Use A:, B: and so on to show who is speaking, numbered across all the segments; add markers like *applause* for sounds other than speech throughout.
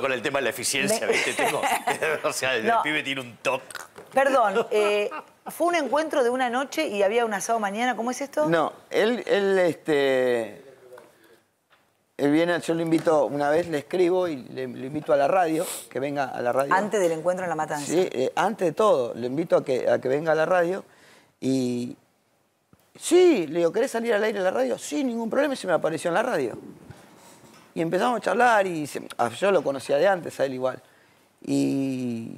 A: con el tema de la eficiencia, ¿viste? Tengo, *laughs* *laughs* o sea, el pibe tiene un toque.
B: Perdón, eh, ¿fue un encuentro de una noche y había un asado mañana? ¿Cómo es esto? No, él, él
C: este... Él viene, yo le invito, una vez le escribo y le, invito a la radio, que venga a la radio. Antes del
B: encuentro en La Matanza. Sí,
C: eh, antes de todo, le invito a que, a que venga a la radio y... Sí, le digo, ¿querés salir al aire en la radio? Sí, ningún problema, se me apareció en la radio. Y empezamos a charlar y ah, yo lo conocía de antes, a él igual. Y,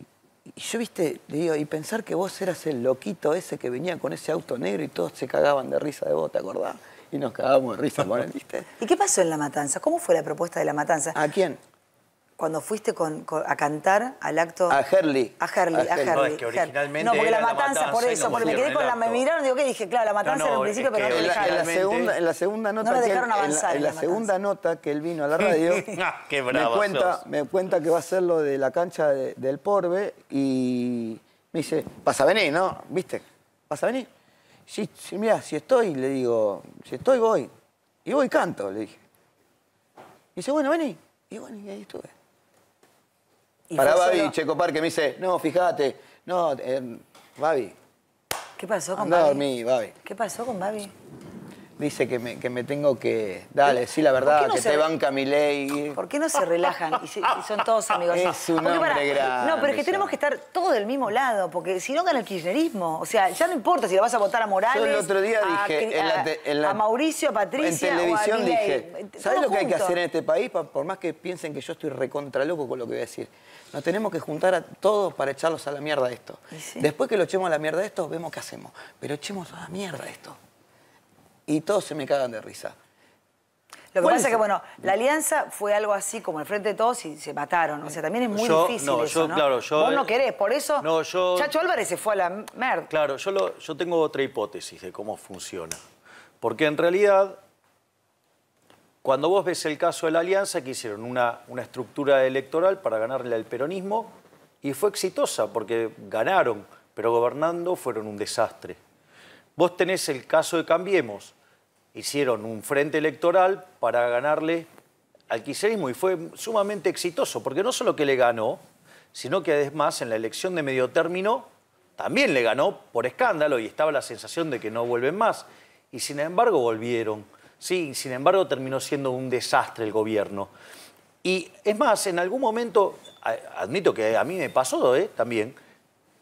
C: yo, viste, le digo, y pensar que vos eras el loquito ese que venía con ese auto negro y todos se cagaban de risa de vos, ¿te acordás? Y nos cagábamos de risa con ¿viste?
B: *laughs* ¿Y qué pasó en La Matanza? ¿Cómo fue la propuesta de La Matanza? ¿A quién? cuando fuiste con, a cantar al acto. A Herley. A Herley, a, Herley. No, es que originalmente. porque la matanza, por eso, porque me quedé con la. Me miraron, digo, ¿qué dije? Claro, la matanza en un principio, pero no dejaron. En la segunda, en la
C: segunda nota. No me dejaron avanzar. En la, segunda nota que él vino a la radio. *laughs*
A: Ah, me cuenta,
C: me cuenta que va a ser lo de la cancha del Porbe y me dice, vas a venir, ¿no? ¿Viste? ¿Vas a venir? Sí, sí, mira, si estoy, le digo, si estoy, voy. Y voy y canto, le dije. Y dice, bueno, vení. Y bueno, y ahí estuve. Para Babi Checo Checopar que me dice, no, fíjate, no, em, Babi.
B: ¿Qué pasó con Babi? Babi? ¿Qué pasó con Babi?
C: Dice que me, tengo que... Dale, sí, la verdad, que te banca mi ley. ¿Por qué no se relajan
B: y, son todos amigos? Es un No, pero es que tenemos que estar todos del mismo lado, porque si no gana el kirchnerismo. O sea, ya no importa si lo vas a votar a Morales, Yo el otro día dije, a, Mauricio, a Patricia En televisión dije, eh, ¿sabes lo que hay que hacer en
C: este país? Por más que piensen que yo estoy recontra loco con lo que voy a decir. Nos tenemos que juntar a todos para echarlos a la mierda esto. Después que lo echemos a la mierda esto, vemos qué hacemos. Pero echemos a la mierda esto. Y todos se me cagan de risa.
B: Lo que pasa es? que, bueno, la alianza fue algo así como el frente de todos y se mataron. O sea, también es muy difícil no, eso, yo, ¿no? yo, Vos eh, no querés, por eso no, yo, Chacho Álvarez se fue a la
A: merda. Claro, yo, yo tengo otra hipótesis de cómo funciona. Porque en realidad cuando vos ves el caso de la Alianza, que hicieron una, estructura electoral para ganarle al peronismo, y fue exitosa porque ganaron, pero gobernando fueron un desastre. Vos tenés el caso de Cambiemos, hicieron un frente electoral para ganarle al kirchnerismo y fue sumamente exitoso, porque no solo que le ganó, sino que además en la elección de medio término también le ganó por escándalo y estaba la sensación de que no vuelven más. Y sin embargo volvieron. Sí, sin embargo terminó siendo un desastre el gobierno. Y es más, en algún momento, admito que a mí me pasó ¿eh? también,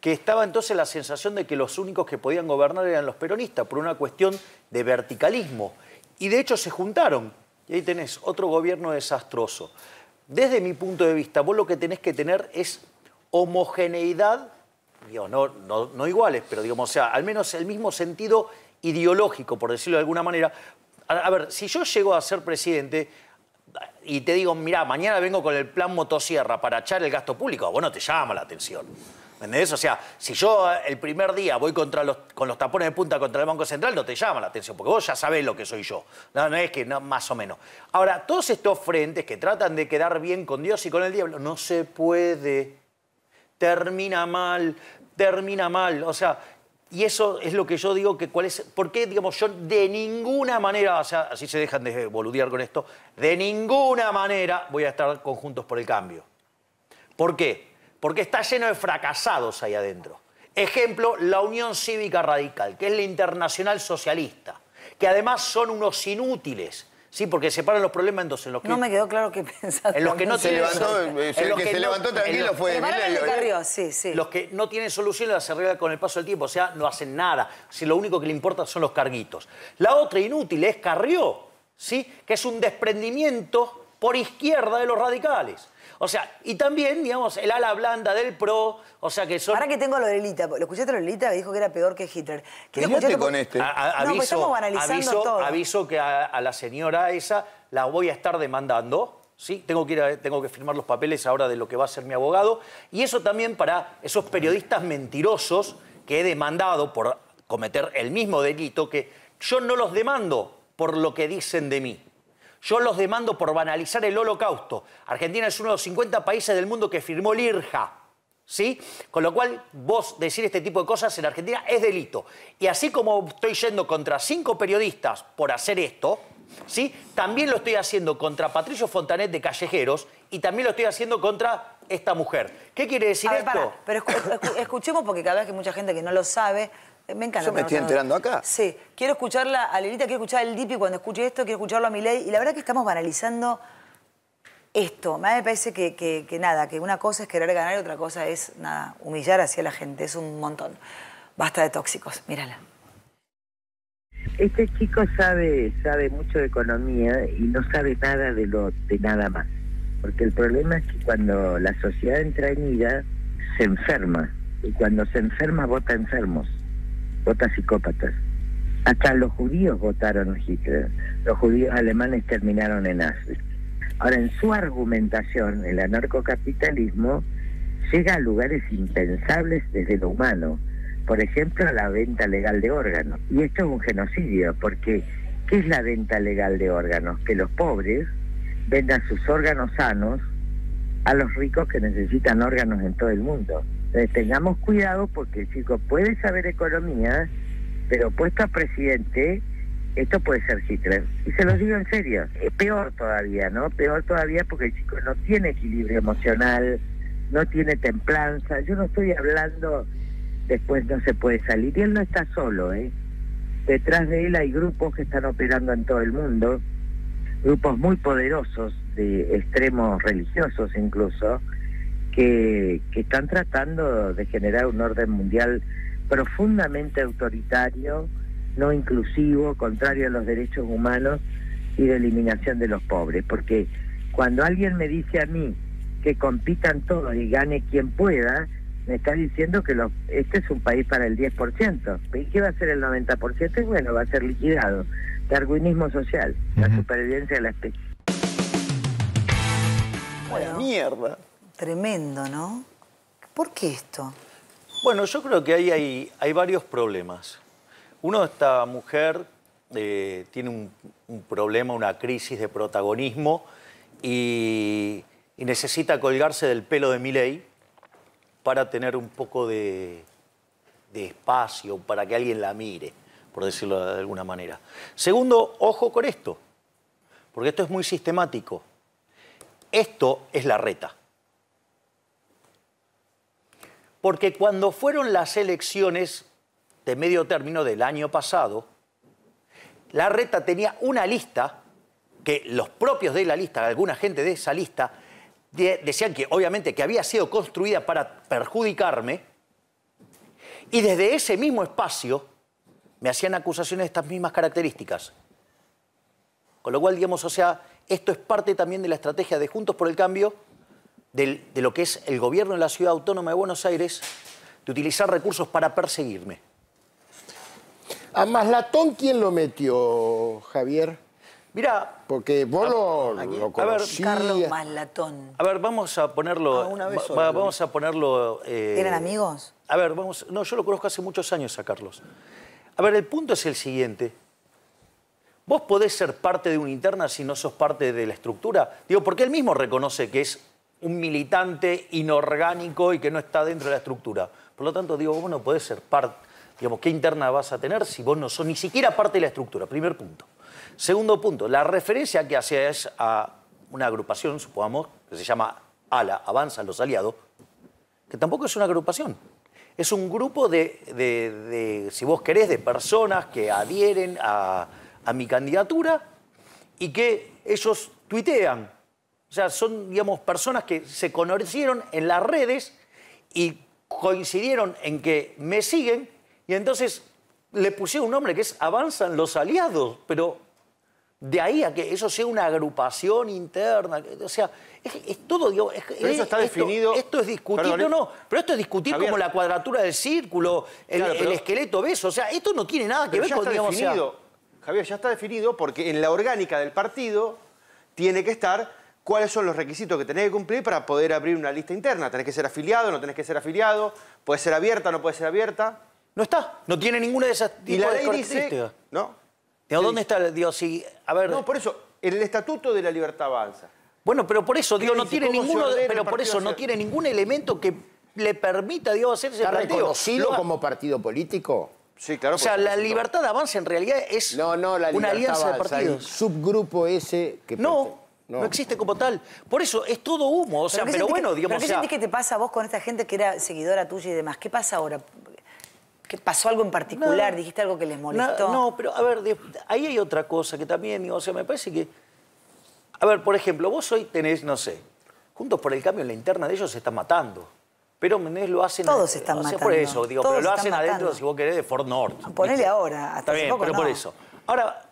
A: que estaba entonces la sensación de que los únicos que podían gobernar eran los peronistas, por una cuestión de verticalismo. Y de hecho se juntaron. Y ahí tenés otro gobierno desastroso. Desde mi punto de vista, vos lo que tenés que tener es homogeneidad, digo, no, no, no iguales, pero digamos, o sea, al menos el mismo sentido ideológico, por decirlo de alguna manera, a, ver, si yo llego a ser presidente, y te digo, mira, mañana vengo con el plan motosierra para echar el gasto público, bueno, te llama la atención. ¿Me entendés? O sea, si yo eh, el primer día voy contra los, con los tapones de punta contra el Banco Central, no te llama la atención, porque vos ya sabés lo que soy yo. No, no es que más o menos. Ahora, todos estos frentes que tratan de quedar bien con Dios y con el diablo, no se puede. Termina mal, termina mal. O sea, y eso es lo que yo digo que cuál es, porque digamos, yo de ninguna manera, así se dejan de boludear con esto, de ninguna manera voy a estar conjuntos por el cambio. ¿Por qué? Porque está lleno de fracasados ahí adentro. Ejemplo, la Unión Cívica Radical, que es la Internacional Socialista, que además son unos inútiles, Sí, porque separan los problemas entonces. En los que, no
B: me quedó claro qué *laughs* pensaste. En los que no se eh, levantó, el
A: que, se levantó tranquilo fue Emilio. Los que no tienen solución las arreglan con el paso del tiempo, o sea, no hacen nada. Si lo único que le importa son los carguitos. La otra inútil es Carrió, ¿sí? que es un desprendimiento por izquierda de los radicales. O sea, y también, digamos, el ala blanda del PRO, o sea que son... Ahora que tengo a de ¿lo escuchaste a Lorelita?
B: dijo que era peor que Hitler. con este. aviso,
A: que a, la señora esa la voy a estar demandando. ¿sí? Tengo que, tengo que firmar los papeles ahora de lo que va a ser mi abogado. Y eso también para esos periodistas mentirosos que he demandado por cometer el mismo delito, que yo no los demando por lo que dicen de mí. Yo los demando por banalizar el holocausto. Argentina es uno de los 50 países del mundo que firmó el IRJA. ¿Sí? Con lo cual, vos decir este tipo de cosas en Argentina es delito. Y así como estoy yendo contra cinco periodistas por hacer esto, ¿sí? También lo estoy haciendo contra Patricio Fontanet de Callejeros y también lo estoy haciendo contra esta mujer. ¿Qué quiere decir esto?
B: pero escuchemos porque cada vez que mucha gente que no lo sabe, me encanta. Yo me estoy enterando acá. Sí. Quiero escucharla a Lilita, quiero escuchar el y cuando escuche esto, quiero escucharlo a mi ley Y la verdad que estamos banalizando esto. A me parece que, nada, que una cosa es querer ganar y otra cosa es, nada, humillar hacia la gente. Es un montón. Basta de tóxicos. Mírala.
D: Este chico sabe, sabe mucho de economía y no sabe nada de, lo, de nada más. Porque el problema es que cuando la sociedad entra en ida se enferma. Y cuando se enferma, vota enfermos. Votas psicópatas. Hasta los judíos votaron Hitler, los judíos alemanes terminaron en Auschwitz. Ahora, en su argumentación, el anarcocapitalismo llega a lugares impensables desde lo humano, por ejemplo, la venta legal de órganos. Y esto es un genocidio, porque ¿qué es la venta legal de órganos? Que los pobres vendan sus órganos sanos a los ricos que necesitan órganos en todo el mundo. Entonces eh, tengamos cuidado porque el chico puede saber economía, pero puesto a presidente, esto puede ser Hitler. Y se lo digo en serio, es peor todavía, ¿no? Peor todavía porque el chico no tiene equilibrio emocional, no tiene templanza. Yo no estoy hablando, después no se puede salir. Y él no está solo, ¿eh? Detrás de él hay grupos que están operando en todo el mundo, grupos muy poderosos de extremos religiosos incluso, que, están tratando de generar un orden mundial profundamente autoritario, no inclusivo, contrario a los derechos humanos y de eliminación de los pobres. Porque cuando alguien me dice a mí que compitan todos y gane quien pueda, me está diciendo que este es un país para el 10%. ¿Y qué va a ser el 90%? bueno, va a ser liquidado. Darwinismo social,
A: la supervivencia de la especie. mierda.
B: Tremendo, ¿no? ¿Por qué esto?
A: Bueno, yo creo que ahí hay, varios problemas. Uno, esta mujer eh, tiene un, problema, una crisis de protagonismo y, necesita colgarse del pelo de Miley para tener un poco de espacio, para que alguien la mire, por decirlo de alguna manera. Segundo, ojo con esto, porque esto es muy sistemático. Esto es la reta. Porque cuando fueron las elecciones de medio término del año pasado, la reta tenía una lista que los propios de la lista, alguna gente de esa lista, decían que obviamente que había sido construida para perjudicarme, y desde ese mismo espacio me hacían acusaciones de estas mismas características. Con lo cual, digamos, o sea, esto es parte también de la estrategia de Juntos por el Cambio de lo que es el gobierno de la ciudad autónoma de Buenos Aires de utilizar recursos para perseguirme. A Maslatón, ¿quién lo metió, Javier? Mira, porque vos lo, a ver, Carlos A ver, vamos a ponerlo. Ah, vamos a ponerlo. Eh, ¿Eran amigos? A ver, vamos. No, yo lo conozco hace muchos años a Carlos. A ver, el punto es el siguiente. Vos podés ser parte de una interna si no sos parte de la estructura. Digo, porque él mismo reconoce que es un militante inorgánico y que no está dentro de la estructura. Por lo tanto, digo, vos no podés ser parte, digamos, ¿qué interna vas a tener si vos no sos ni siquiera parte de la estructura? Primer punto. Segundo punto, la referencia que hacías es a una agrupación, supongamos, que se llama ALA, Avanza los Aliados, que tampoco es una agrupación. Es un grupo de, si vos querés, de personas que adhieren a, a mi candidatura y que ellos tuitean o sea, son, digamos, personas que se conocieron en las redes y coincidieron en que me siguen y entonces le puse un nombre que es Avanzan los Aliados, pero de ahí a que eso sea una agrupación interna, o sea, es, todo, pero eso está definido. Esto es discutir, no, eh, pero esto es discutir como la cuadratura del círculo, el, esqueleto beso, o sea, esto no tiene nada que ver con, digamos, ya está definido. Javier, ya está definido porque en la orgánica del partido tiene que estar cuáles son los requisitos que tenés que cumplir para poder abrir una lista interna. ¿Tenés que ser afiliado, no tenés que ser afiliado? ¿Puede ser abierta, no puede ser abierta? No está, no tiene ninguna de esas y la ley dice, ¿No? ¿Dónde está, Dios? si, a ver... No, por eso, en el Estatuto de la Libertad Avanza. Bueno, pero por eso, Dios no tiene ninguno, pero por eso no tiene ningún elemento que le permita, a Dios hacerse ese partido. reconocido como partido político? Sí, claro. O sea, la libertad Avanza en realidad es no, no, la una alianza avanza, de partidos. El subgrupo ese que... No, no. existe como tal. Por eso es todo humo. O sea, pero, bueno, digamos. ¿Pero qué
B: te pasa vos con esta gente que era seguidora tuya y demás? ¿Qué pasa ahora? ¿Qué pasó algo en particular? ¿Dijiste algo que les molestó? No,
A: pero a ver, ahí hay otra cosa que también, o sea, me parece que. A ver, por ejemplo, vos hoy tenés, no sé, Juntos por el Cambio en la interna de ellos se están matando. Pero Menés lo hacen. Todos se están matando. por eso, digo, pero lo hacen adentro, si vos querés, de Fort North. Ponele ahora, hasta Está bien, pero por eso. Ahora,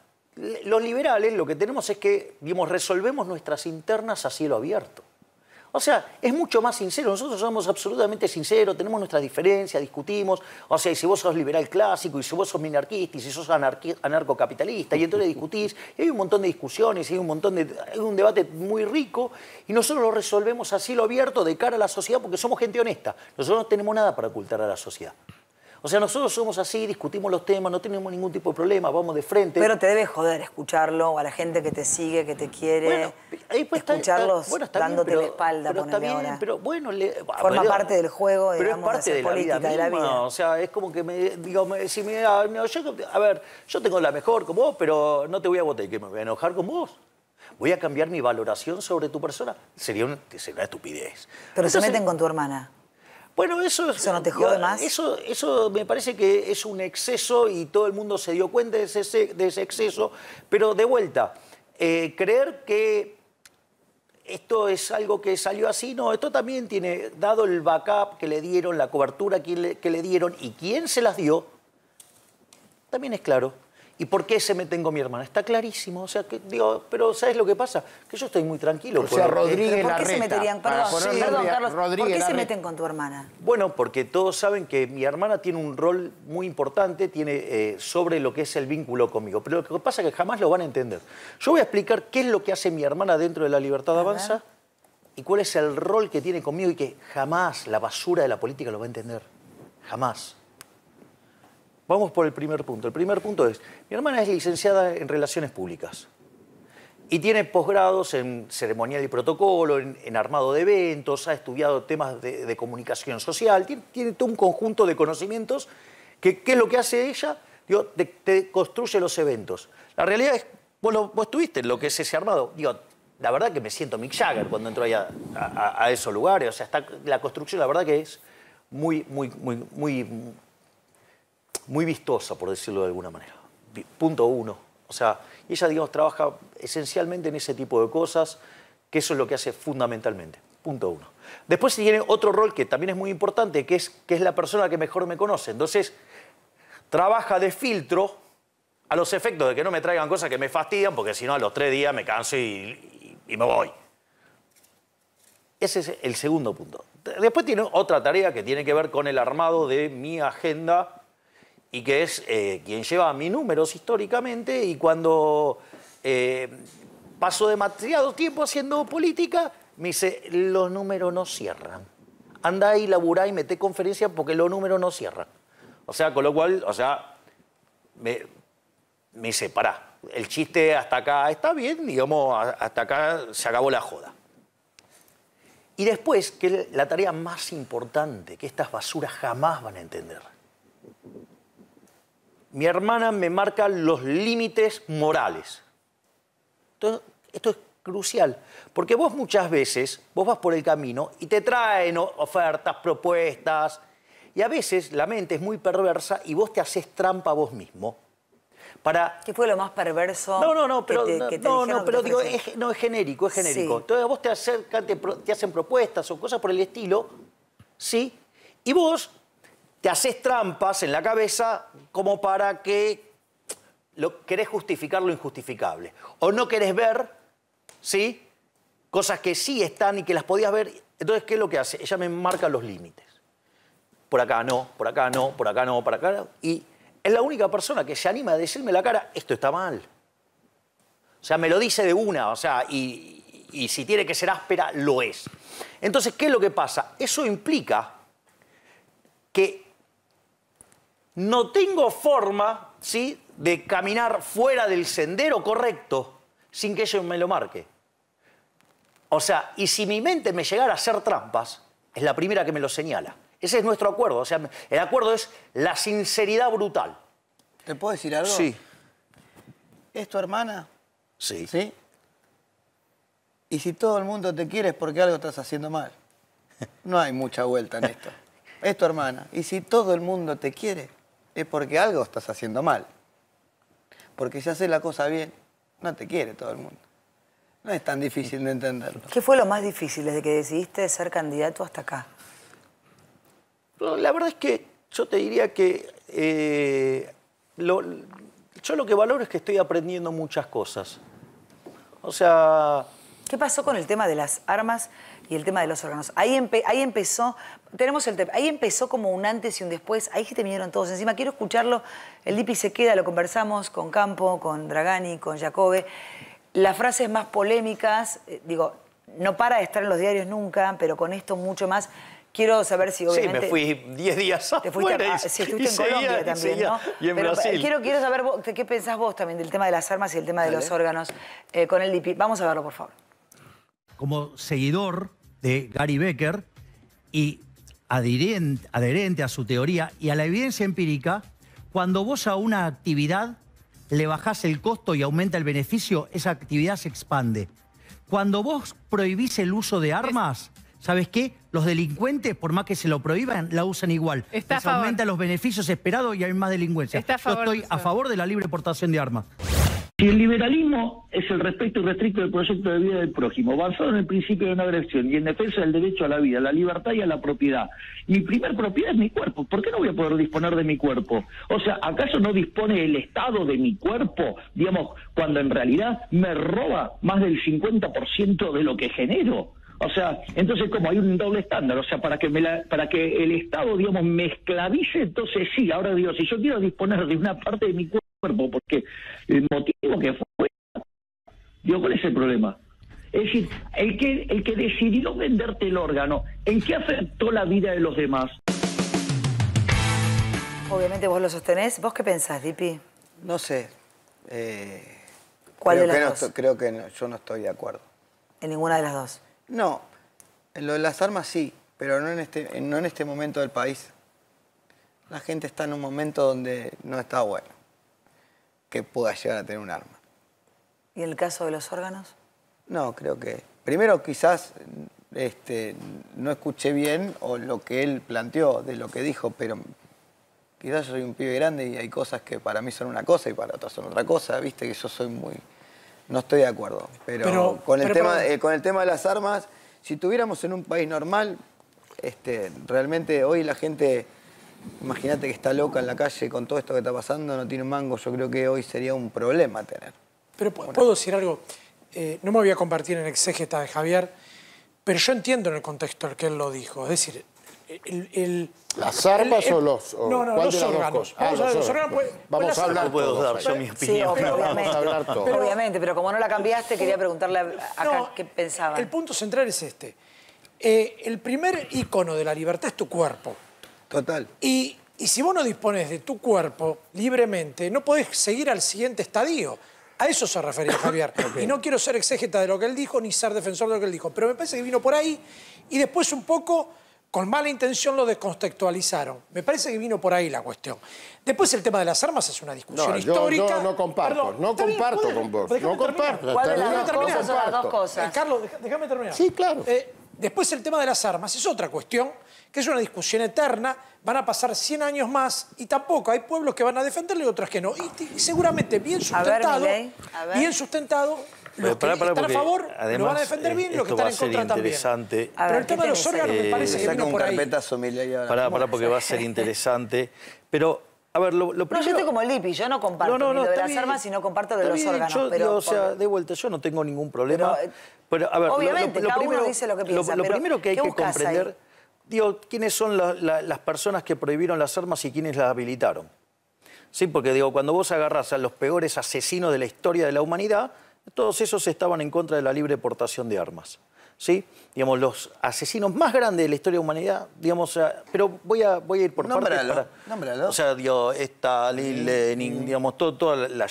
A: los liberales lo que tenemos es que, resolvemos nuestras internas a cielo abierto. O sea, es mucho más sincero. Nosotros somos absolutamente sinceros, tenemos nuestras diferencias, discutimos. O sea, si vos sos liberal clásico, y si vos sos minarquista, y si sos anarcocapitalista, y entonces discutís. Y hay un montón de discusiones, hay un montón de. un debate muy rico, y nosotros lo resolvemos a cielo abierto de cara a la sociedad porque somos gente honesta. Nosotros no tenemos nada para ocultar a la sociedad. O sea, nosotros somos así, discutimos los temas, no tenemos ningún tipo de problema, vamos de frente. Pero te debe joder escucharlo a la gente que te sigue, que te quiere. Bueno, ahí pues escucharlos dándote la
B: espalda, pero está bien,
A: Pero bueno, ah, forma parte
B: del juego, pero es parte de, la política, vida de la vida. O
A: sea, es como que me digo, si me, ah, a, ver, yo tengo la mejor como vos, pero no te voy a votar, que me voy a enojar con vos voy a cambiar mi valoración sobre tu persona. Sería una, estupidez.
B: Pero se meten con tu hermana.
A: Bueno, eso ¿Eso Eso, eso me parece que es un exceso y todo el mundo se dio cuenta de ese, de ese exceso. Pero de vuelta, eh, creer que esto es algo que salió así, no, esto también tiene, dado el backup que le dieron, la cobertura que le dieron y quién se las dio, también es claro. ¿Y por qué se meten con mi hermana? Está clarísimo. O sea, que, digo, pero ¿sabes lo que pasa? Que yo estoy muy tranquilo. O sea, Rodríguez ¿Por qué se meterían? ¿Por qué se meten
B: con tu hermana?
A: Bueno, porque todos saben que mi hermana tiene un rol muy importante tiene, eh, sobre lo que es el vínculo conmigo. Pero lo que pasa es que jamás lo van a entender. Yo voy a explicar qué es lo que hace mi hermana dentro de la libertad avanza y cuál es el rol que tiene conmigo y que jamás la basura de la política lo va a entender. Jamás. Vamos por el primer punto. El primer punto es, mi hermana es licenciada en Relaciones Públicas y tiene posgrados en ceremonial y protocolo, en, armado de eventos, ha estudiado temas de, comunicación social, tiene, todo un conjunto de conocimientos que, ¿qué es lo que hace ella? te, construye los eventos. La realidad es, vos, estuviste en lo que es ese armado. Digo, la verdad que me siento Mick Jagger cuando entro allá a, esos lugares. O sea, está, la construcción, la verdad que es muy, muy, muy, muy muy vistosa, por decirlo de alguna manera. Punto uno. O sea, ella, digamos, trabaja esencialmente en ese tipo de cosas, que eso es lo que hace fundamentalmente. Punto uno. Después tiene otro rol que también es muy importante, que es, que es la persona que mejor me conoce. Entonces, trabaja de filtro a los efectos de que no me traigan cosas que me fastidian, porque si no, a los tres días me canso y me voy. Ese es el segundo punto. Después tiene otra tarea que tiene que ver con el armado de mi agenda y que es eh, quien lleva mis números históricamente y cuando eh, paso demasiado tiempo haciendo política, me dice, los números no cierran. Anda ahí, laburá y mete conferencia porque los números no cierran. O sea, con lo cual, o sea, me, me dice, pará, el chiste hasta acá está bien, digamos, hasta acá se acabó la joda. Y después, que la tarea más importante, que estas basuras jamás van a entender, mi hermana me marca los límites morales. Entonces, esto es crucial, porque vos muchas veces, vos vas por el camino y te traen ofertas, propuestas, y a veces la mente es muy perversa y vos te haces trampa vos mismo. Para... ¿Qué fue lo más perverso? No, no, no, pero, no, no, pero digo, es, no, es genérico, es genérico. Entonces vos te acercan, te hacen propuestas o cosas por el estilo, ¿sí? Y vos te haces trampas en la cabeza como para que lo, querés justificar lo injustificable. O no querés ver, ¿sí? Cosas que sí están y que las podías ver. Entonces, ¿qué es lo que hace? Ella me marca los límites. Por acá no, por acá no, por acá no, por acá no. Y es la única persona que se anima a decirme la cara, esto está mal. O sea, me lo dice de una, o sea, y si tiene que ser áspera, lo es. Entonces, ¿qué es lo que pasa? Eso implica que no tengo forma ¿sí? de caminar fuera del sendero correcto sin que ella me lo marque. O sea, y si mi mente me llegara a hacer trampas, es la primera que me lo señala. Ese es nuestro acuerdo. O sea, el acuerdo es la sinceridad brutal. ¿Te puedo decir algo? Sí.
C: ¿Es tu hermana? Sí. ¿Sí? Y si todo el mundo te quiere es porque algo estás haciendo mal. No hay mucha vuelta en esto. *laughs* Esto, hermana. Y si todo el mundo te quiere es porque algo estás haciendo mal. Porque si haces la cosa bien, no te quiere
B: todo el mundo. No es tan difícil de entenderlo. ¿Qué fue lo más difícil desde que decidiste ser candidato hasta acá?
A: la verdad es que yo te diría que eh, yo lo que valoro es que estoy aprendiendo muchas cosas.
B: O sea... ¿Qué pasó con el tema de las armas y el tema de los órganos? ahí empezó tenemos el Ahí empezó como un antes y un después. Ahí que te vinieron todos encima. Quiero escucharlo. El Dipi se queda, lo conversamos con Campo, con Dragani, con Jacobe. Las frases más polémicas, eh, digo, no para de estar en los diarios nunca, pero con esto mucho más. Quiero saber si obviamente... Sí, me fui 10 días Te fuiste, a, ah, en Colombia también, ¿no? Y en Pero eh, Quiero, quiero saber qué pensás vos también del tema de las armas y el tema de los órganos eh, con el DIPI. Vamos a verlo, por favor.
A: Como seguidor de Gary Becker y adherente, a su teoría y a la evidencia empírica, cuando vos a una actividad le bajás el costo y aumenta el beneficio, esa actividad se expande. Cuando vos prohibís el uso de armas, ¿sabes qué? Los delincuentes, por más que se lo prohíban, la usan igual. Está aumenta los beneficios esperados y hay más delincuencia. Yo estoy a favor de la libre portación de armas. Si el liberalismo es el respeto irrestricto del proyecto de vida del prójimo, basado en el principio de una agresión y en defensa del derecho a la vida, a la libertad y a la propiedad, mi primer propiedad es mi cuerpo. ¿Por qué no voy a poder disponer de mi cuerpo? O sea, ¿acaso no dispone el Estado de mi cuerpo, digamos, cuando en realidad me roba más del 50% de lo que genero? O sea, entonces como hay un doble estándar, o sea, para que me para que el Estado, digamos, me esclavice, entonces sí, ahora digo, si yo quiero disponer de una parte de mi cuerpo, porque el motivo que fue, yo cuál es el problema. Es decir, el que, el que decidió venderte el órgano, ¿en qué afectó la vida de los demás?
B: Obviamente vos lo sostenés. ¿Vos qué pensás, Dipi? No sé. Eh, ¿Cuál es de las
C: creo que yo no estoy de acuerdo.
B: ¿En ninguna de las dos? No. En lo de las armas
C: sí, pero no en este, no en este momento del país. La gente está en un momento donde no está bueno que pueda llegar a tener un arma.
B: ¿Y el caso de los órganos?
C: No, creo que... Primero, quizás este, no escuché bien o lo que él planteó, de lo que dijo, pero quizás yo soy un pibe grande y hay cosas que para mí son una cosa y para otras son otra cosa, viste que yo soy muy... No estoy de acuerdo, pero, con, el tema, eh, con el tema de las armas, si tuviéramos en un país normal, este, realmente hoy la gente Imagínate que está loca en la calle con todo esto que está pasando, no tiene un mango. Yo creo que hoy sería un problema tener.
E: Pero puedo decir algo. Eh, no me voy a compartir en exégeta de Javier, pero yo entiendo en el contexto en el que él lo dijo. Es decir, ¿Las armas o los No, no, ah, los órganos.
A: vamos a hablar. No puedo dar yo mi opinión. obviamente,
E: pero como no la cambiaste, quería
B: preguntarle acá
E: qué pensaba. El punto central es este. Eh, el primer icono de la libertad es tu cuerpo. Total. Y, si vos no dispones de tu cuerpo libremente, no podés seguir al siguiente estadio. A eso se refería *coughs* Javier. Y no quiero ser exégeta de lo que él dijo ni ser defensor de lo que él dijo, pero me parece que vino por ahí y después un poco con mala intención lo descontextualizaron. Me parece que vino por ahí la cuestión. Después el tema de las armas es una discusión histórica. no, no comparto, no comparto con vos. No comparto. cosas, las Carlos, déjame terminar. Sí, claro. Eh, después el tema de las armas es otra cuestión que es una discusión eterna, van a pasar 100 años más y tampoco hay pueblos que van a defenderlo y otros que no. Y, seguramente bien sustentado, bien sustentado, los que están a favor además, lo van a defender bien y los que están en contra también. Interesante. Pero el tema de los órganos
A: me eh, parece que vino por ahí.
C: Pará, pará, porque va a ser *laughs*
A: interesante. Pero a ver, lo, primero... No, yo estoy
B: como el Lipi, yo no comparto lo de las armas sino no comparto de los órganos. Yo, o sea, de
A: vuelta, yo no tengo ningún problema. Pero, eh, a ver, obviamente, lo, cada uno dice lo que piensa. Lo, primero que hay que comprender digo, ¿quiénes son las personas que prohibieron las armas y quiénes las habilitaron? Sí, porque digo, cuando vos agarrás a los peores asesinos de la historia de la humanidad, todos esos estaban en contra de la libre portación de armas. ¿sí? digamos, los asesinos más grandes de la historia de la humanidad, digamos, pero voy a, voy a ir por partes. Para, nómbralo. O sea, esta, Lil, Lenin, digamos, toda la...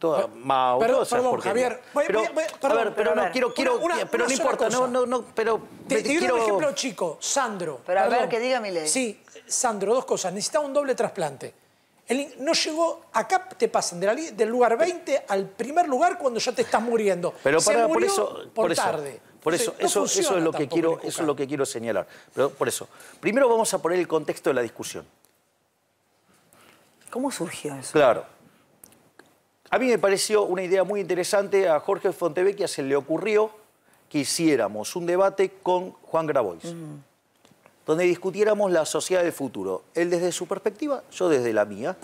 A: Toda, Mao, perdón, perdón Javier. pero, perdón, a ver, pero, no, quiero... quiero pero no importa, no, no, no, pero... Te, un ejemplo
E: chico, Sandro. Pero a ver, que diga mi ley. Sí, Sandro, dos cosas. Necesitaba un doble trasplante. no llegó, acá te pasan del lugar 20 al primer lugar cuando ya te estás muriendo. Pero para, Se murió por eso, por, tarde. Por eso, eso, es lo que quiero, eso es lo
A: que quiero señalar. Pero por eso, primero vamos a poner el contexto de la discusión. ¿Cómo surgió eso? Claro. A mí me pareció una idea muy interesante. A Jorge Fontevecchia se le ocurrió que hiciéramos un debate con Juan Grabois, mm. donde discutiéramos la sociedad del futuro. Él desde su perspectiva, yo desde la mía.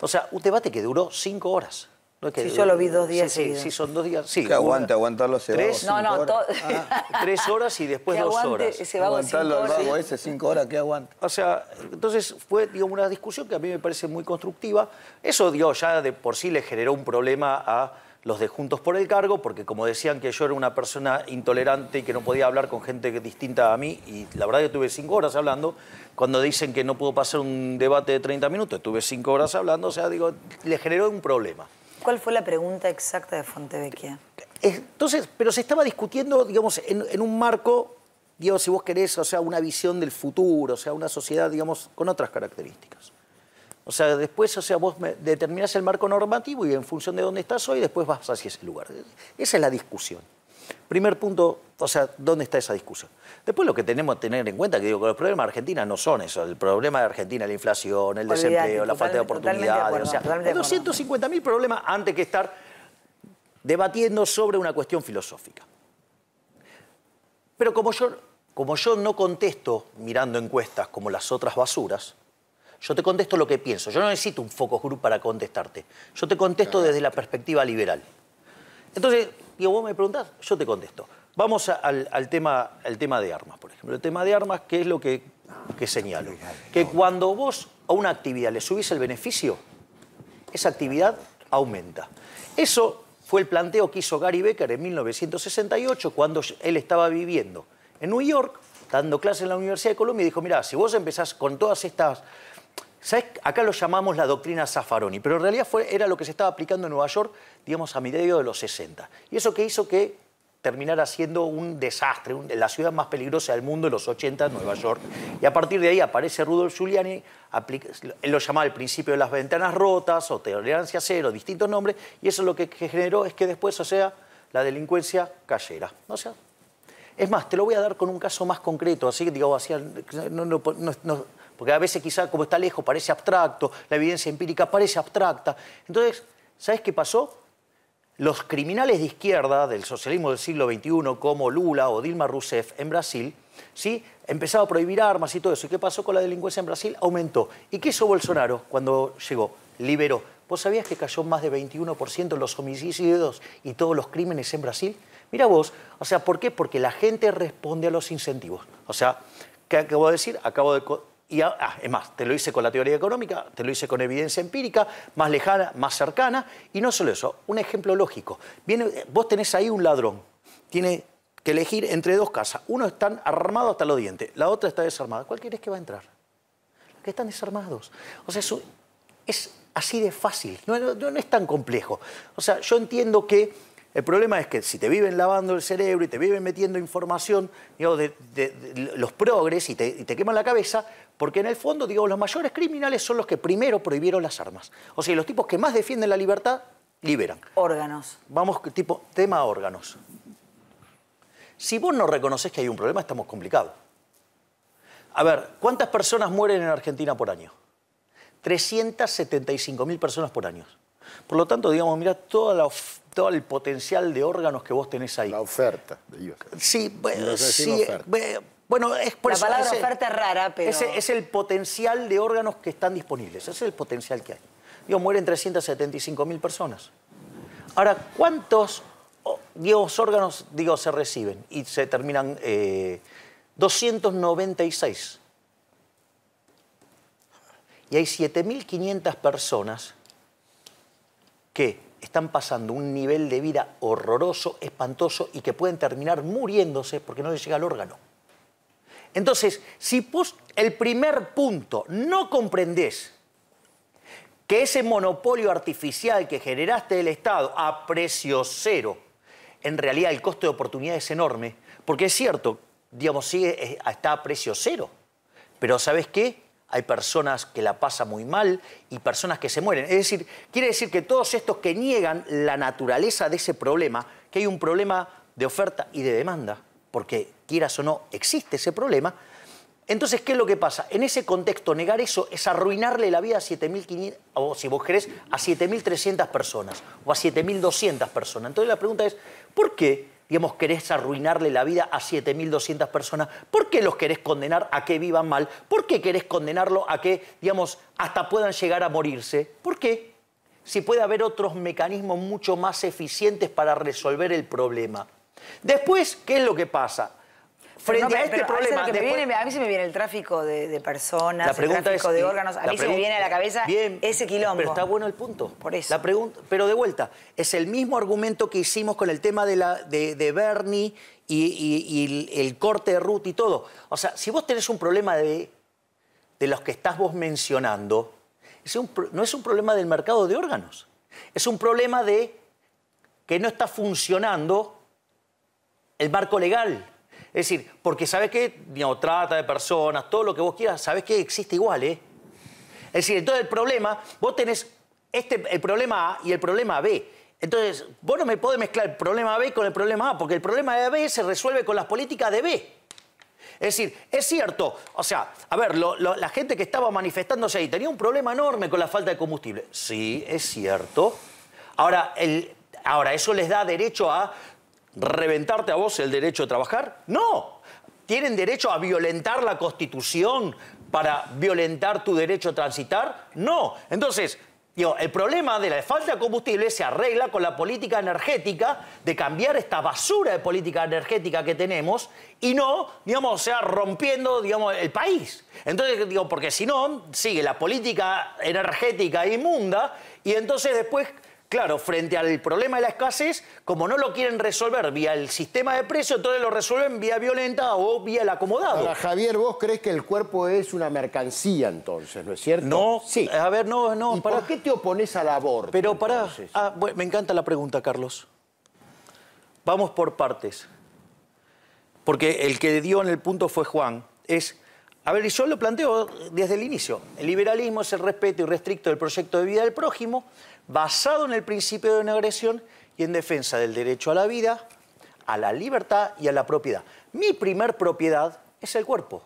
A: O sea, un debate que duró cinco horas si yo lo vi dos días. Sí, son dos días. Sí, que aguante, aguantarlo tres, No, no,
B: horas. Ah. *laughs* tres horas y después dos horas. Se va aguantarlo
A: ese cinco horas, ¿qué aguante O sea, entonces fue digamos, una discusión que a mí me parece muy constructiva. Eso dio ya de por sí le generó un problema a los de Juntos por el Cargo, porque como decían que yo era una persona intolerante y que no podía hablar con gente distinta a mí, y la verdad yo tuve cinco horas hablando, cuando dicen que no pudo pasar un debate de 30 minutos, estuve cinco horas hablando, o sea, digo, le generó un problema. ¿Cuál fue la pregunta exacta de Fontevecchia? Entonces, pero se estaba discutiendo, digamos, en, un marco, digamos, si vos querés, o sea, una visión del futuro, o sea, una sociedad, digamos, con otras características. O sea, después, o sea, vos determinás el marco normativo y en función de dónde estás hoy, después vas hacia ese lugar. Esa es la discusión. Primer punto, o sea, ¿dónde está esa discusión? Después lo que tenemos que tener en cuenta, que digo que los problemas de Argentina no son eso. El problema de Argentina, la inflación, el desempleo, la falta de oportunidades. De o 250.000 problemas antes que estar debatiendo sobre una cuestión filosófica. Pero como yo, como yo no contesto mirando encuestas como las otras basuras, yo te contesto lo que pienso. Yo no necesito un focus group para contestarte. Yo te contesto desde la perspectiva liberal. Entonces, ¿y vos me preguntás, yo te contesto. Vamos al, tema, tema de armas, por ejemplo. El tema de armas, ¿qué es lo que, que señalo? Que cuando vos a una actividad le subís el beneficio, esa actividad aumenta. Eso fue el planteo que hizo Gary Becker en 1968, cuando él estaba viviendo en New York, dando clases en la Universidad de Colombia, y dijo, mira, si vos empezás con todas estas Acá lo llamamos la doctrina Zaffaroni, pero en realidad fue, era lo que se estaba aplicando en Nueva York, digamos, a mediados de los 60. Y eso que hizo que terminara siendo un desastre, la ciudad más peligrosa del mundo en los 80, Nueva York. Y a partir de ahí aparece Rudolf Giuliani, él lo llamaba el principio de las ventanas rotas o tolerancia cero, distintos nombres, y eso lo que, generó es que después, o sea, la delincuencia cayera. sea, es más, te lo voy a dar con un caso más concreto, así que digo, así, no, porque a veces quizá como está lejos parece abstracto, la evidencia empírica parece abstracta. Entonces, ¿sabes qué pasó? Los criminales de izquierda del socialismo del siglo XXI, como Lula o Dilma Rousseff en Brasil, ¿sí? empezaron a prohibir armas y todo eso. ¿Y qué pasó con la delincuencia en Brasil? Aumentó. ¿Y qué hizo Bolsonaro cuando llegó? Liberó. ¿Vos sabías que cayó más de 21% los homicidios y todos los crímenes en Brasil? Mira vos, o sea, ¿por qué? Porque la gente responde a los incentivos. O sea, ¿qué acabo de decir? Acabo de y ah, es más, te lo hice con la teoría económica, te lo hice con evidencia empírica, más lejana, más cercana, y no solo eso, un ejemplo lógico. Viene, vos tenés ahí un ladrón, tiene que elegir entre dos casas. Uno está armado hasta los dientes, la otra está desarmada. ¿Cuál crees que va a entrar? Los que están desarmados. O sea, es así de fácil, no es tan complejo. O sea, yo entiendo que el problema es que si te viven lavando el cerebro y te viven metiendo información, de, los progres y te, queman la cabeza, porque en el fondo, digo, los mayores criminales son los que primero prohibieron las armas. O sea, los tipos que más defienden la libertad, liberan. Órganos. Vamos, tipo, tema órganos. Si vos no reconoces que hay un problema, estamos complicados. A ver, ¿cuántas personas mueren en Argentina por año? 375.000 personas por año. Por lo tanto, digamos, mira todo el potencial de órganos que vos tenés ahí. La oferta. Sí, bueno, sí bueno, es por La palabra oferta es
B: rara, pero... Es,
A: el potencial de órganos que están disponibles, ese es el potencial que hay. Digo, mueren 375 mil personas. Ahora, ¿cuántos órganos, digo, se reciben y se terminan 296. Eh, y hay 7.500 personas que están pasando un nivel de vida horroroso, espantoso y que pueden terminar muriéndose porque no les llega el órgano. Entonces, si vos el primer punto no comprendés que ese monopolio artificial que generaste del Estado a precio cero, en realidad el costo de oportunidad es enorme, porque es cierto, digamos, sigue, eh, está a precio cero, pero ¿sabes qué? hay personas que la pasan muy mal y personas que se mueren. Es decir, quiere decir que todos estos que niegan la naturaleza de ese problema, que hay un problema de oferta y de demanda, porque quieras o no existe ese problema, entonces, ¿qué es lo que pasa? En ese contexto, negar eso es arruinarle la vida a 7.500, o si vos querés, a 7.300 personas o a 7.200 personas. Entonces la pregunta es, ¿por qué digamos, querés arruinarle la vida a 7.200 personas? ¿Por qué los querés condenar a que vivan mal? ¿Por qué querés condenarlo a que, digamos, hasta puedan llegar a morirse? ¿Por qué? Si puede haber otros mecanismos mucho más eficientes para resolver el problema. Después, ¿qué es lo que pasa? frente a este problema.
B: a mí se me viene el tráfico de, personas, el tráfico de eh, órganos, a mí se me viene a la cabeza ese quilombo. Pero está bueno
A: el punto. Por eso. pregunta, pero de vuelta, es el mismo argumento que hicimos con el tema de, la, de, Bernie y, el corte de Ruth y todo. O sea, si vos tenés un problema de, los que estás vos mencionando, no es un problema del mercado de órganos, es un problema de que no está funcionando el marco legal. Es decir, porque sabes que no, trata de personas, todo lo que vos quieras, sabes que existe igual, ¿eh? Es decir, entonces el problema, vos tenés este, el problema A y el problema B. Entonces, vos no me podés mezclar el problema B con el problema A, porque el problema de B se resuelve con las políticas de B. Es decir, es cierto, o sea, a ver, la gente que estaba manifestándose ahí tenía un problema enorme con la falta de combustible. Sí, es cierto. Ahora, el, ahora, eso les da derecho a reventarte a vos el derecho a trabajar? No. ¿Tienen derecho a violentar la Constitución para violentar tu derecho a transitar? No. Entonces, digo, el problema de la falta de combustible se arregla con la política energética, de cambiar esta basura de política energética que tenemos y no, digamos, sea, rompiendo, digamos, el país. Entonces, digo, porque si no, sigue la política energética inmunda y entonces después Claro, frente al problema de la escasez, como no lo quieren resolver vía el sistema de precios, entonces lo resuelven vía violenta o vía el acomodado. Javier, vos crees que el cuerpo es una mercancía entonces, ¿no es cierto? No, sí. A ver, no, no. para... qué te opones al aborto? Pero para... ah, me encanta la pregunta, Carlos. Vamos por partes. Porque el que dio en el punto fue Juan. Es a ver, y yo lo planteo desde el inicio. El liberalismo es el respeto irrestricto del proyecto de vida del prójimo, basado en el principio de una agresión y en defensa del derecho a la vida, a la libertad y a la propiedad. Mi primer propiedad es el cuerpo.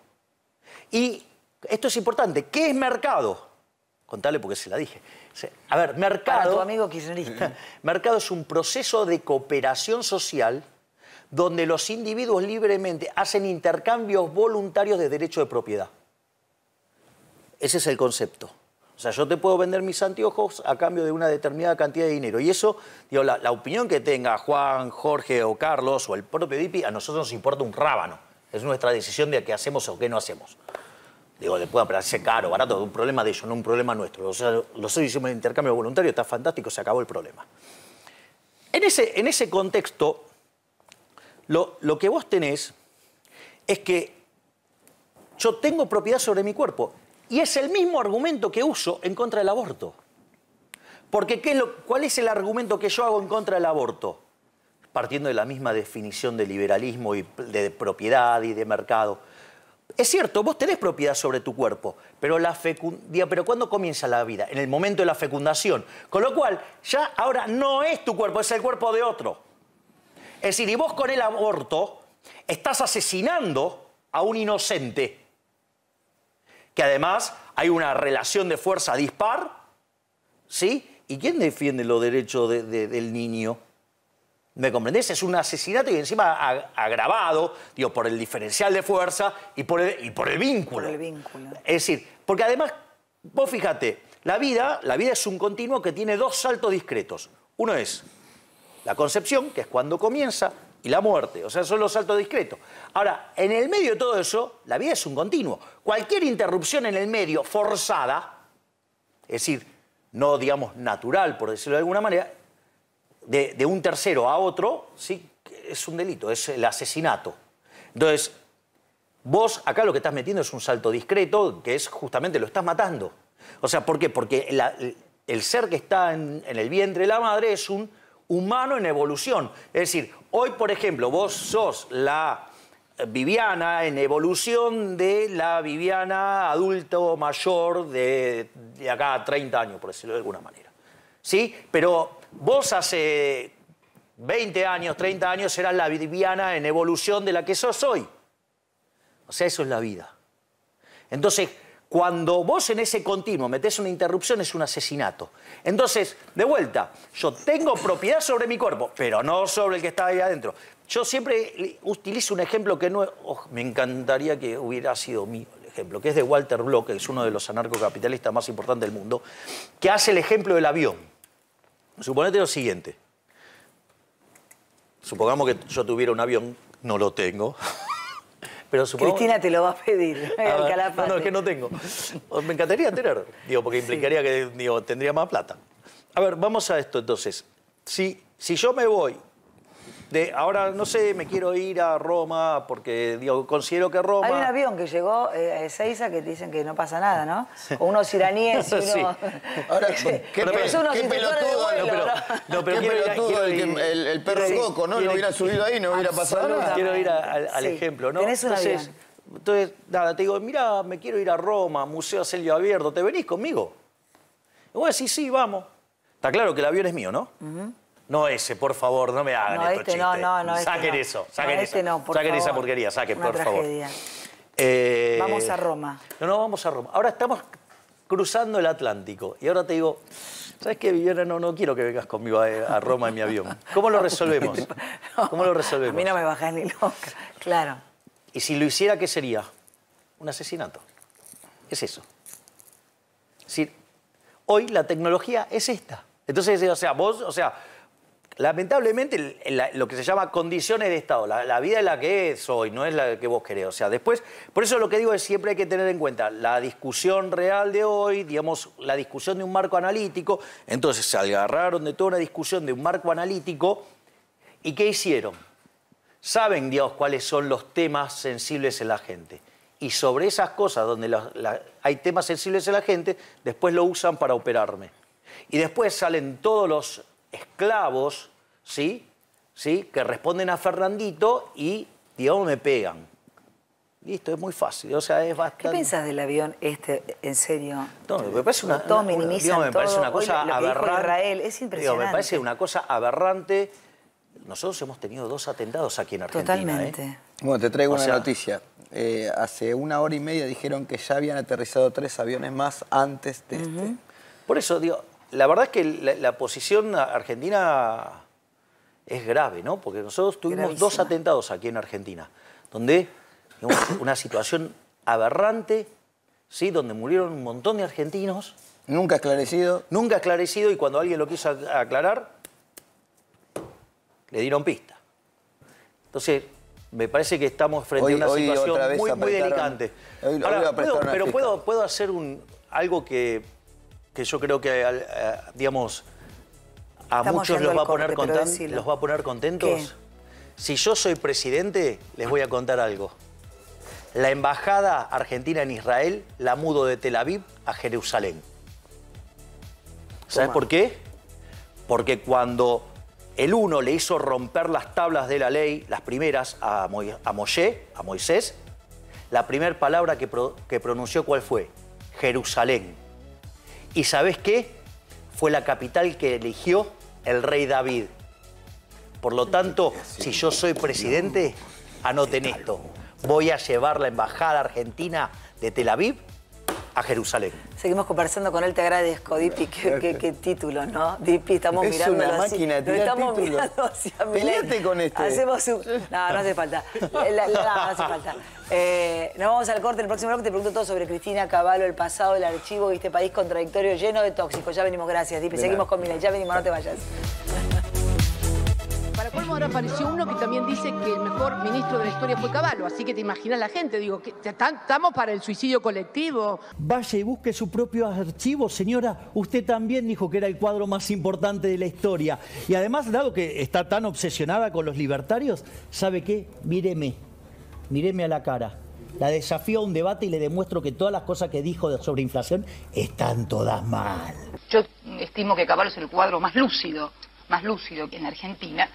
A: Y esto es importante, ¿qué es mercado? Contale porque se la dije. A ver, mercado... amigo *laughs* mercado es un proceso de cooperación social donde los individuos libremente hacen intercambios voluntarios de derecho de propiedad. Ese es el concepto. O sea, yo te puedo vender mis anteojos a cambio de una determinada cantidad de dinero. Y eso, digo, la, opinión que tenga Juan, Jorge o Carlos o el propio Dipi, a nosotros nos importa un rábano. Es nuestra decisión de qué hacemos o qué no hacemos. Digo, le puede parecer caro, o barato, es un problema de ellos, no un problema nuestro. O sea, nosotros hicimos el intercambio voluntario, está fantástico, se acabó el problema. En ese, en ese contexto, lo, lo que vos tenés es que yo tengo propiedad sobre mi cuerpo y es el mismo argumento que uso en contra del aborto. Porque ¿cuál es el argumento que yo hago en contra del aborto? Partiendo de la misma definición de liberalismo y de propiedad y de mercado. Es cierto, vos tenés propiedad sobre tu cuerpo, pero, la pero ¿cuándo comienza la vida? En el momento de la fecundación. Con lo cual, ya ahora no es tu cuerpo, es el cuerpo de otro. Es decir, y vos con el aborto estás asesinando a un inocente que además hay una relación de fuerza dispar, ¿sí? ¿Y quién defiende los derechos del niño? ¿Me comprendés? Es un asesinato y encima agravado, digo, por el diferencial de fuerza y por el, vínculo. el vínculo. Es decir, porque además, vos fíjate, la vida, la vida es un continuo que tiene dos saltos discretos. Uno es la concepción, que es cuando comienza, y la muerte. O sea, son los saltos discretos. Ahora, en el medio de todo eso, la vida es un continuo. Cualquier interrupción en el medio forzada, es decir, no digamos natural, por decirlo de alguna manera, de, un tercero a otro, sí, es un delito, es el asesinato. Entonces, vos acá lo que estás metiendo es un salto discreto, que es justamente lo estás matando. O sea, ¿por qué? Porque el ser que está en el vientre de la madre es un humano en evolución. Es decir, hoy, por ejemplo, vos sos la eh, Viviana en evolución de la Viviana adulto mayor de, acá a 30 años, por decirlo de alguna manera. ¿Sí? Pero vos hace 20 años, 30 años eras la Viviana en evolución de la que sos hoy. O sea, eso es la vida. Entonces, cuando vos en ese continuo metés una interrupción es un asesinato. Entonces, de vuelta, yo tengo propiedad sobre mi cuerpo, pero no sobre el que está ahí adentro. Yo siempre utilizo un ejemplo que no... Oh, me encantaría que hubiera sido mío el ejemplo, que es de Walter Block, que es uno de los anarcocapitalistas más importantes del mundo, que hace el ejemplo del avión. Suponete lo siguiente. Supongamos que yo tuviera un avión, no lo tengo, *laughs* Pero Cristina te lo va a pedir. *laughs* *laughs* Ah, no, es que no tengo. Me encantaría tener, digo, porque implicaría que tendría más plata. A ver, vamos a esto entonces. Si, si yo me voy ahora, no sé, me quiero ir a Roma porque considero que Roma... Hay un
B: avión que llegó eh, a Ezeiza que dicen que no pasa nada, ¿no? O unos iraníes y *laughs* uno... Sí.
A: Ahora, *laughs* ¿qué,
C: pero, pelotudo, pelotudo el, perro coco, ¿no? Lo hubiera subido ahí, no hubiera pasado nada. Quiero ir al, ejemplo, ¿no? un Entonces, avión.
A: Entonces, nada, te digo, mira, me quiero ir a Roma, Museo a Celio Abierto, ¿te venís conmigo? Y vos decís, sí, vamos. Está claro que el avión es mío, ¿no? No ese, por favor, no me hagan no, este, No, no, no, este Saquen eso, saquen, este esa, por saquen esa porquería, saquen, por favor. Eh, vamos a Roma. No, no, vamos a Roma. Ahora estamos cruzando el Atlántico. Y ahora te digo, ¿sabes qué, Viviana? No, no quiero que vengas conmigo a, Roma en mi avión. ¿Cómo lo resolvemos? *laughs* ¿Cómo lo resolvemos? A mí no me bajas ni loca, claro. Y si lo hiciera, ¿qué sería? Un asesinato. Es eso. Es decir, hoy la tecnología es esta. Entonces, o sea, vos, o sea, lamentablemente lo que se llama condiciones de Estado, la, vida es la que es hoy, no es la que vos querés. O sea, después, por eso lo que digo es siempre hay que tener en cuenta la discusión real de hoy, digamos, la discusión de un marco analítico. Entonces se agarraron de toda una discusión de un marco analítico y ¿qué hicieron? Saben, Dios, cuáles son los temas sensibles en la gente. Y sobre esas cosas donde hay temas sensibles en la gente, después lo usan para operarme. Y después salen todos los esclavos, ¿sí? ¿sí? Que responden a Fernandito y, digamos, me pegan. Listo, es muy fácil, o sea, es bastante... ¿Qué
B: piensas del avión este, en serio?
A: No, me parece una, me parece cosa aberrante.
B: es impresionante. Digo, me parece
A: una cosa aberrante. Nosotros hemos tenido dos atentados aquí en Argentina. ¿eh? Totalmente.
C: Bueno, te traigo esa una noticia. Eh, hace una hora y media dijeron que ya habían aterrizado tres aviones más antes de este.
A: Por eso, digo, la verdad es que la, posición argentina es grave, ¿no? Porque nosotros tuvimos dos atentados aquí en Argentina, donde *coughs* una situación aberrante, ¿sí? Donde murieron un montón de argentinos. Nunca esclarecido. Nunca esclarecido y cuando alguien lo quiso aclarar, le dieron pista. Entonces, me parece que estamos frente a una situación muy, delicante. pero puedo, puedo hacer un, algo que que yo creo que, eh, digamos, a muchos los va a, poner contentos. Si yo soy presidente, les voy a contar algo. La embajada argentina en Israel la mudo de Tel Aviv a Jerusalén. ¿Sabes por qué? Porque cuando el uno le hizo romper las tablas de la ley, las primeras, a, Moshe, a Moisés, la primera palabra que, que pronunció, ¿cuál fue? Jerusalén. ¿Y sabes qué? Fue la capital que eligió el rey David. Por lo tanto, si yo soy presidente, anoten esto. Voy a llevar la embajada argentina de Tel Aviv a Jerusalén. Seguimos conversando con él, te
B: agradezco, Dipi, qué, título, ¿no? Dipi, estamos es mirando una máquina, estamos título. mirando
A: hacia Peleate con
B: este. Hacemos un... No, no hace falta. Eh, la, no hace falta. Eh, nos vamos al corte, el próximo bloque te pregunto todo sobre Cristina Caballo, el pasado, el archivo y este país contradictorio lleno de tóxicos. Ya venimos, gracias, Dipi. Seguimos con Mila, ya venimos, no te vayas ahora apareció
C: uno que también dice que el mejor ministro de la historia fue Caballo, así que te imaginas la gente, digo, que estamos
A: para el suicidio colectivo. Vaya y busque su propio archivo, señora, usted también dijo que era el cuadro más importante de la historia. Y además, dado que está tan obsesionada con los libertarios, ¿sabe qué? Míreme, míreme a la cara. La desafío a un debate y le demuestro que todas las cosas que dijo sobre inflación están todas mal. Yo
B: estimo que Caballo es el cuadro más lúcido más lúcido que en Argentina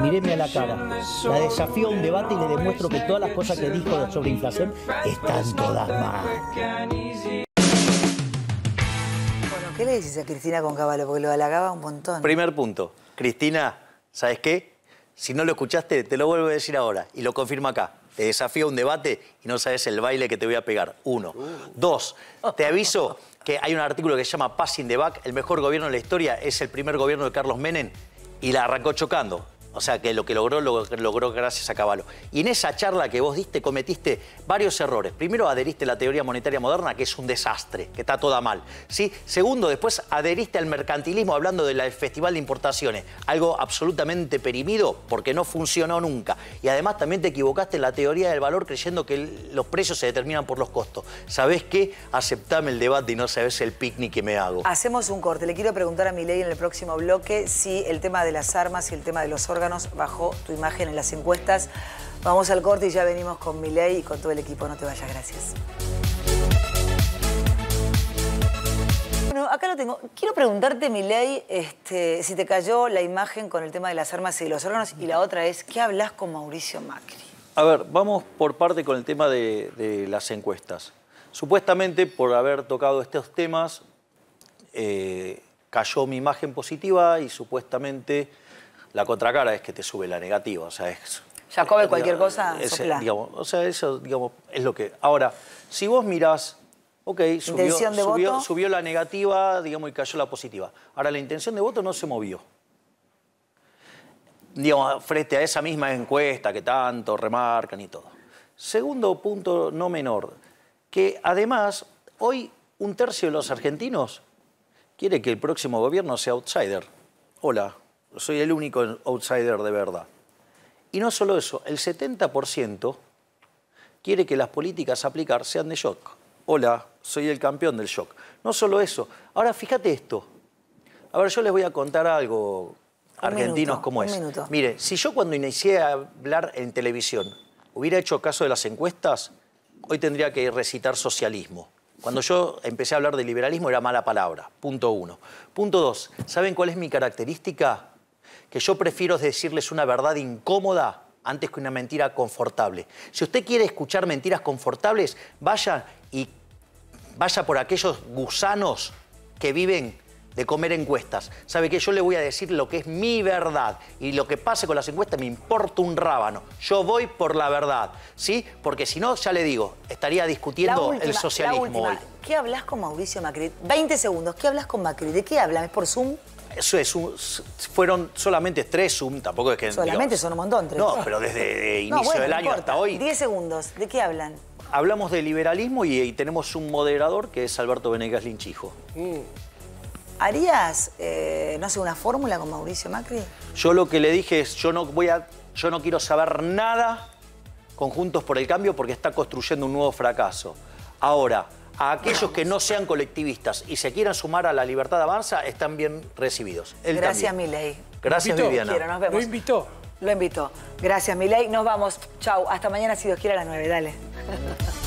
A: Míreme a la cara, la desafío a un debate y le demuestro que todas las cosas que dijo sobre inflación están todas mal.
B: ¿qué le dices a Cristina con Caballo? Porque lo halagaba un montón.
A: Primer punto, Cristina, ¿sabes qué? Si no lo escuchaste, te lo vuelvo a decir ahora y lo confirmo acá. Te desafío a un debate y no sabes el baile que te voy a pegar. Uno. Uh. Dos, te aviso que hay un artículo que se llama Passing the Back, el mejor gobierno de la historia es el primer gobierno de Carlos Menem y la arrancó chocando. O sea, que lo que logró, lo logró gracias a Caballo. Y en esa charla que vos diste, cometiste varios errores. Primero, adheriste a la teoría monetaria moderna, que es un desastre, que está toda mal. ¿sí? Segundo, después adheriste al mercantilismo hablando del Festival de Importaciones, algo absolutamente perimido porque no funcionó nunca. Y además también te equivocaste en la teoría del valor creyendo que los precios se determinan por los costos. ¿Sabés qué? Aceptame el debate y no sabes el picnic que me hago.
B: Hacemos un corte. Le quiero preguntar a mi ley en el próximo bloque si el tema de las armas y el tema de los órganos Bajo bajó tu imagen en las encuestas. Vamos al corte y ya venimos con Miley y con todo el equipo. No te vayas, gracias. Bueno, acá lo tengo. Quiero preguntarte, Miley, este, si te cayó la imagen con el tema de las armas y los órganos. Y la otra es, ¿qué hablas con Mauricio Macri?
A: A ver, vamos por parte con el tema de, las encuestas. Supuestamente, por haber tocado estos temas, eh, cayó mi imagen positiva y supuestamente la contracara es que te sube la negativa, o sea, es... Jacob, cualquier cosa, O sea, eso, digamos, es lo que... Ahora, si vos mirás, ok, subió, subió la negativa, digamos, y cayó la positiva. Ahora, la intención de voto no se movió digamos, frente a esa misma encuesta que tanto remarcan y todo. Segundo punto no menor, que además hoy un tercio de los argentinos quiere que el próximo gobierno sea outsider. Hola, soy el único outsider de verdad. Y no solo eso, el 70% quiere que las políticas a aplicar sean de shock. Hola, soy el campeón del shock. No solo eso. Ahora fíjate esto. A ver, yo les voy a contar algo, argentinos, como es. Minuto. Mire, si yo cuando inicié a hablar en televisión hubiera hecho caso de las encuestas, hoy tendría que recitar socialismo. Cuando yo empecé a hablar de liberalismo era mala palabra, punto uno. Punto dos, ¿saben cuál es mi característica? que yo prefiero decirles una verdad incómoda antes que una mentira confortable. Si usted quiere escuchar mentiras confortables, vaya y vaya por aquellos gusanos que viven de comer encuestas. ¿Sabe que Yo le voy a decir lo que es mi verdad y lo que pase con las encuestas me importa un rábano. Yo voy por la verdad, ¿sí? Porque si no, ya le digo, estaría discutiendo el socialismo hoy.
B: ¿Qué hablas con Mauricio Macri? 20 segundos, ¿qué hablas con Macri? ¿De qué hablas? ¿Es por Zoom?
A: Eso es, fueron solamente tres tampoco es que... Solamente son un montón, tres. No, pero desde *laughs* inicio del año hasta hoy...
B: Diez segundos, ¿de qué hablan?
A: Hablamos de liberalismo y, tenemos un moderador que es Alberto Benegas Linchijo.
B: Mm. ¿Harías, eh, no sé, una fórmula con Mauricio Macri?
A: Yo lo que le dije es, yo no, voy a, yo no quiero saber nada con Juntos por el Cambio porque está construyendo un nuevo fracaso. Ahora, a aquellos que no sean colectivistas y se quieran sumar a la libertad de avanza, están bien recibidos. Gracias, Milei. Gracias, Viviana. Lo
B: invitó. Lo invitó. Gracias, Miley. Nos vamos. Chau. Hasta mañana, si Dios quiere, a las 9. Dale.